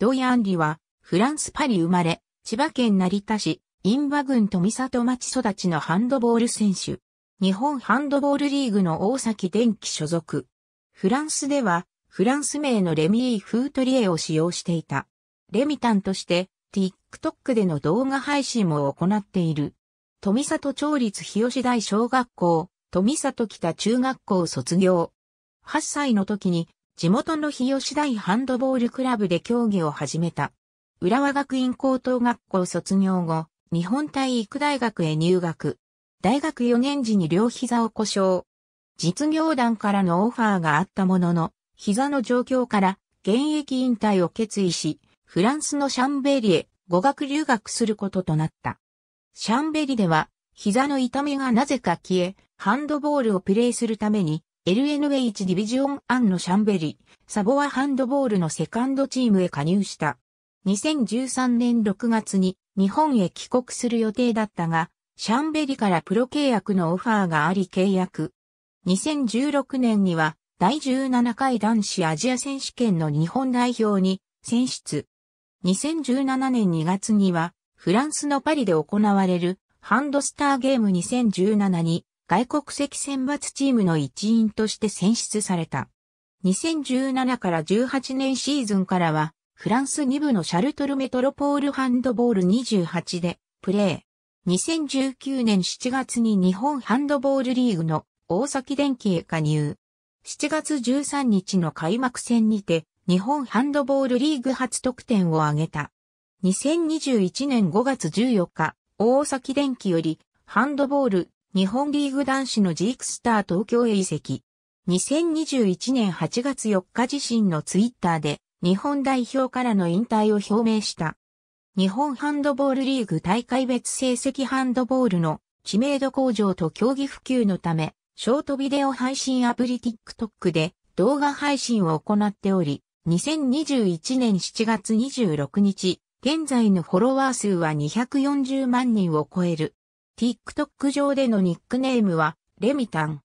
ドヤンリは、フランスパリ生まれ、千葉県成田市、インバ郡富里町育ちのハンドボール選手。日本ハンドボールリーグの大崎電気所属。フランスでは、フランス名のレミー・フートリエを使用していた。レミタンとして、TikTok での動画配信も行っている。富里町立日吉大小学校、富里北中学校卒業。8歳の時に地元の日吉大ハンドボールクラブで競技を始めた。浦和学院高等学校卒業後、日本体育大学へ入学。大学4年時に両膝を故障。実業団からのオファーがあったものの、膝の状況から現役引退を決意し、フランスのシャンベリへ語学留学することとなった。シャンベリでは、膝の痛みがなぜか消え、ハンドボールをプレーするために LNH ディビジョンアンのシャンベリ、サボアハンドボールのセカンドチームへ加入した。2013年6月に日本へ帰国する予定だったが、シャンベリからプロ契約のオファーがあり契約。2016年には第17回男子アジア選手権の日本代表に選出。2017年2月にはフランスのパリで行われるハンドスターゲーム2017に外国籍選抜チームの一員として選出された。2017から18年シーズンからは、フランス2部のシャルトルメトロポールハンドボール28でプレー。2019年7月に日本ハンドボールリーグの大崎電機へ加入。7月13日の開幕戦にて日本ハンドボールリーグ初得点を挙げた。2021年5月14日、大崎電機よりハンドボール日本リーグ男子のジークスター東京へ移籍。2021年8月4日自身のツイッターで日本代表からの引退を表明した。日本ハンドボールリーグ大会別成績ハンドボールの知名度向上と競技普及のため、ショートビデオ配信アプリ TikTok で動画配信を行っており、2021年7月26日、現在のフォロワー数は240万人を超える。TikTok 上でのニックネームは、レミタン。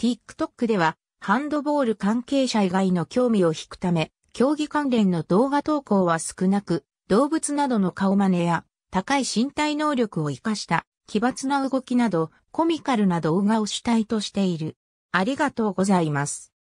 TikTok では、ハンドボール関係者以外の興味を引くため、競技関連の動画投稿は少なく、動物などの顔真似や、高い身体能力を活かした、奇抜な動きなど、コミカルな動画を主体としている。ありがとうございます。